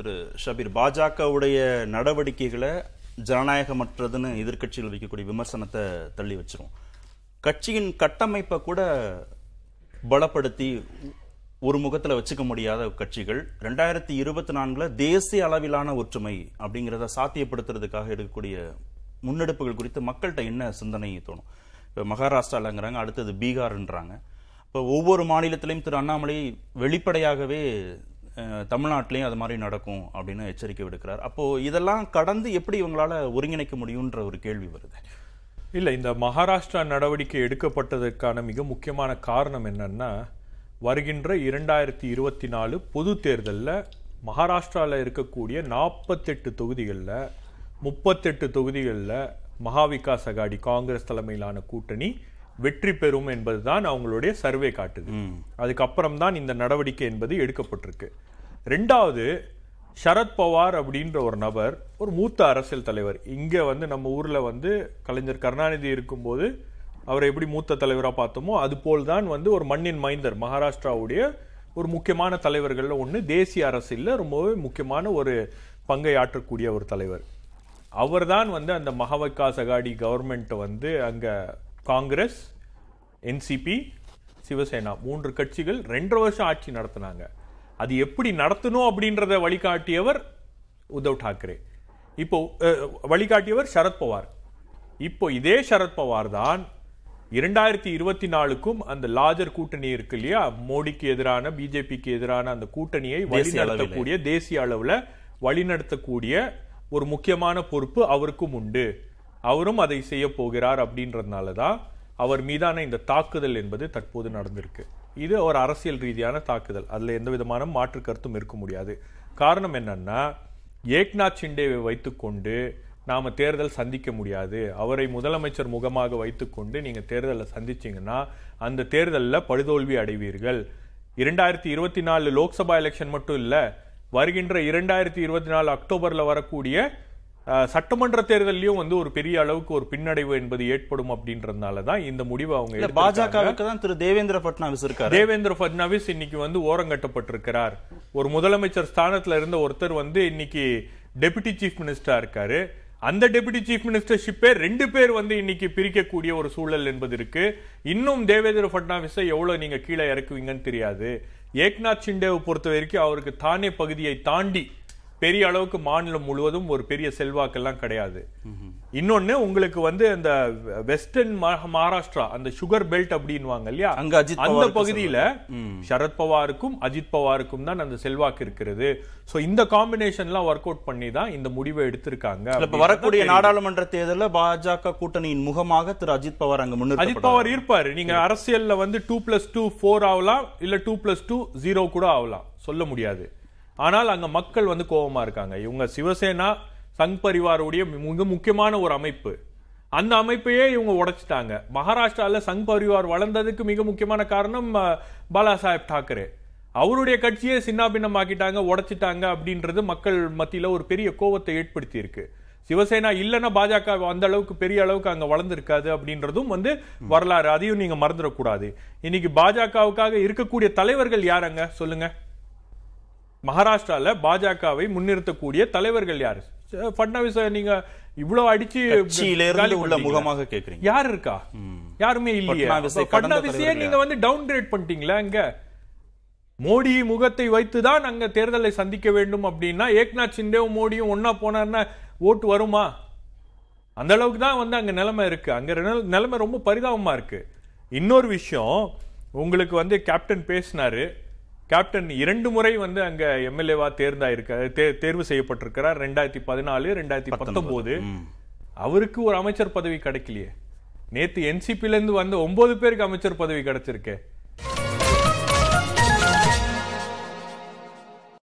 திரு ஷபீர் பாஜகவுடைய நடவடிக்கைகளை ஜனநாயகமற்றதுன்னு எதிர்கட்சிகள் வைக்கக்கூடிய விமர்சனத்தை தள்ளி வச்சிரும் கட்சியின் கட்டமைப்பை கூட பலப்படுத்தி ஒரு முகத்தில் வச்சுக்க முடியாத கட்சிகள் ரெண்டாயிரத்தி இருபத்தி நான்கில் தேசிய அளவிலான ஒற்றுமை அப்படிங்கிறத சாத்தியப்படுத்துறதுக்காக எடுக்கக்கூடிய முன்னெடுப்புகள் குறித்து மக்கள்கிட்ட என்ன சிந்தனை தோணும் இப்போ மகாராஷ்டிராலங்கிறாங்க அடுத்தது பீகார்ன்றாங்க இப்போ ஒவ்வொரு மாநிலத்திலையும் திரு அண்ணாமலை வெளிப்படையாகவே தமிழ்நாட்டிலையும் அது மாதிரி நடக்கும் அப்படின்னு எச்சரிக்கை விடுக்கிறார் அப்போது இதெல்லாம் கடந்து எப்படி இவங்களால் ஒருங்கிணைக்க முடியுன்ற ஒரு கேள்வி வருது இல்லை இந்த மகாராஷ்டிரா நடவடிக்கை எடுக்கப்பட்டதற்கான மிக முக்கியமான காரணம் என்னன்னா வருகின்ற இரண்டாயிரத்தி இருபத்தி நாலு பொது தேர்தலில் மகாராஷ்டிராவில் இருக்கக்கூடிய நாற்பத்தெட்டு தொகுதிகளில் முப்பத்தெட்டு தொகுதிகளில் மகாவிகாஸ் அகாடி காங்கிரஸ் தலைமையிலான கூட்டணி வெற்றி பெறும் என்பதுதான் அவங்களுடைய சர்வே காட்டுது அதுக்கப்புறம் தான் இந்த நடவடிக்கை என்பது எடுக்கப்பட்டிருக்கு ரெண்டாவது சரத்பவார் அப்படின்ற ஒரு நபர் ஒரு மூத்த அரசியல் தலைவர் இங்கே வந்து நம்ம ஊரில் வந்து கலைஞர் கருணாநிதி இருக்கும்போது அவரை எப்படி மூத்த தலைவராக பார்த்தோமோ போல் தான் வந்து ஒரு மண்ணின் மைந்தர் மகாராஷ்டிராவுடைய ஒரு முக்கியமான தலைவர்களில் ஒன்று தேசிய அரசியலில் ரொம்பவே முக்கியமான ஒரு பங்கை ஆற்றக்கூடிய ஒரு தலைவர் அவர் தான் வந்து அந்த மகாவக்கா கவர்மெண்ட்டை வந்து அங்கே காங்கிரஸ் என்சிபி சிவசேனா மூன்று கட்சிகள் ரெண்டரை வருஷம் ஆட்சி நடத்தினாங்க அது எப்படி நடத்தணும் அப்படின்றத வழிகாட்டியவர் உத்தவ் டாக்கரே இப்போ வழிகாட்டியவர் சரத்பவார் இப்போ இதே சரத்பவார் தான் இரண்டாயிரத்தி இருபத்தி நாலுக்கும் அந்த லாஜர் கூட்டணி இருக்கு இல்லையா மோடிக்கு எதிரான பிஜேபிக்கு எதிரான அந்த கூட்டணியை வழிநடத்தக்கூடிய தேசிய அளவில் வழிநடத்தக்கூடிய ஒரு முக்கியமான பொறுப்பு அவருக்கும் உண்டு அவரும் அதை செய்ய போகிறார் அப்படின்றதுனால தான் அவர் மீதான இந்த தாக்குதல் என்பது தற்போது நடந்திருக்கு இது ஒரு அரசியல் ரீதியான தாக்குதல் அதில் எந்த விதமான மாற்று கருத்தும் இருக்க முடியாது காரணம் என்னன்னா ஏக்நாத் சிண்டேவை வைத்துக்கொண்டு நாம் தேர்தல் சந்திக்க முடியாது அவரை முதலமைச்சர் முகமாக வைத்துக்கொண்டு நீங்கள் தேர்தலில் சந்திச்சிங்கன்னா அந்த தேர்தலில் படுதோல்வி அடைவீர்கள் இரண்டாயிரத்தி இருபத்தி நாலு லோக்சபா எலெக்ஷன் மட்டும் இல்லை வருகின்ற இரண்டாயிரத்தி இருபத்தி நாலு அக்டோபரில் வரக்கூடிய சட்டமன்ற தேர்தலையும் வந்து ஒரு பெரிய அளவுக்கு ஒரு பின்னடைவு என்பது ஏற்படும் அப்படின்றதுனால தான் இந்த முடிவு அவங்க பாஜகவுக்கு தான் திரு தேவேந்திர பட்னாவிஸ் இருக்கார் தேவேந்திர பட்னாவிஸ் இன்னைக்கு வந்து ஓரங்கட்டப்பட்டிருக்கிறார் ஒரு முதலமைச்சர் ஸ்தானத்துல இருந்த ஒருத்தர் வந்து இன்னைக்கு டெபுட்டி சீஃப் மினிஸ்டரா இருக்காரு அந்த டெபுட்டி சீஃப் மினிஸ்டர்ஷிப்பே ரெண்டு பேர் வந்து இன்னைக்கு பிரிக்கக்கூடிய ஒரு சூழல் என்பது இருக்கு இன்னும் தேவேந்திர பட்னாவிஸை எவ்வளவு நீங்க கீழே இறக்குவீங்கன்னு தெரியாது ஏக்நாத் சிண்டேவை பொறுத்த வரைக்கும் அவருக்கு தானே பகுதியை தாண்டி பெரிய அளவுக்கு மாநிலம் முழுவதும் ஒரு பெரிய செல்வாக்கெல்லாம் கிடையாது இன்னொன்னு உங்களுக்கு வந்து அந்த வெஸ்டர்ன் மகாராஷ்டிரா அந்த சுகர் பெல்ட் அப்படின்வாங்க இல்லையா அங்க அஜித் அந்த பகுதியில சரத்பவாருக்கும் அஜித் பவாருக்கும் தான் அந்த செல்வாக்கு இருக்கிறது சோ இந்த காம்பினேஷன்லாம் ஒர்க் அவுட் பண்ணி தான் இந்த முடிவை எடுத்திருக்காங்க வரக்கூடிய நாடாளுமன்ற தேர்தலில் பாஜக கூட்டணியின் முகமாக திரு அஜித் பவார் அங்க முன்னாடி அஜித் பவார் இருப்பாரு நீங்க அரசியல்ல வந்து டூ பிளஸ் டூ ஃபோர் ஆகலாம் இல்ல டூ பிளஸ் டூ ஜீரோ கூட ஆகலாம் சொல்ல முடியாது ஆனால் அங்கே மக்கள் வந்து கோபமாக இருக்காங்க இவங்க சிவசேனா சங் பரிவாருடைய மிக முக்கியமான ஒரு அமைப்பு அந்த அமைப்பையே இவங்க உடைச்சிட்டாங்க மகாராஷ்டிராவில் சங் பரிவார் வளர்ந்ததுக்கு மிக முக்கியமான காரணம் பாலா சாஹேப் தாக்கரே அவருடைய கட்சியை சின்ன ஆக்கிட்டாங்க உடைச்சிட்டாங்க அப்படின்றது மக்கள் மத்தியில் ஒரு பெரிய கோபத்தை ஏற்படுத்தி இருக்கு சிவசேனா இல்லைன்னா பாஜக அந்த அளவுக்கு பெரிய அளவுக்கு அங்கே வளர்ந்துருக்காது அப்படின்றதும் வந்து வரலாறு அதையும் நீங்கள் மறந்துடக்கூடாது இன்னைக்கு பாஜகவுக்காக இருக்கக்கூடிய தலைவர்கள் யாருங்க சொல்லுங்கள் மகாராஷ்டிராவில் பாஜகவை முன்னிறுத்தக்கூடிய தலைவர்கள் யாரு பட்னாவிஸ் நீங்க இவ்வளவு அடிச்சு உள்ள முகமாக கேக்குறீங்க யார் இருக்கா யாருமே இல்லையே நீங்க வந்து டவுன் கிரேட் பண்ணிட்டீங்களா இங்க மோடி முகத்தை வைத்துதான் அங்க தேர்தலை சந்திக்க வேண்டும் அப்படின்னா ஏக்நாத் சிந்தேவும் மோடியும் ஒன்னா போனார்னா ஓட்டு வருமா அந்த அளவுக்கு தான் வந்து அங்க நிலைமை இருக்கு அங்க நிலைமை ரொம்ப பரிதாபமா இருக்கு இன்னொரு விஷயம் உங்களுக்கு வந்து கேப்டன் பேசினாரு கேப்டன் இரண்டு முறை வந்து அங்க எம்எல்ஏவா தேர்ந்தாயிருக்க தேர்வு செய்யப்பட்டிருக்கிறார் ரெண்டாயிரத்தி பதினாலு ரெண்டாயிரத்தி பத்தொன்பது அவருக்கு ஒரு அமைச்சர் பதவி கிடைக்கலையே நேத்து ல இருந்து வந்து ஒன்பது பேருக்கு அமைச்சர் பதவி கிடைச்சிருக்கேன்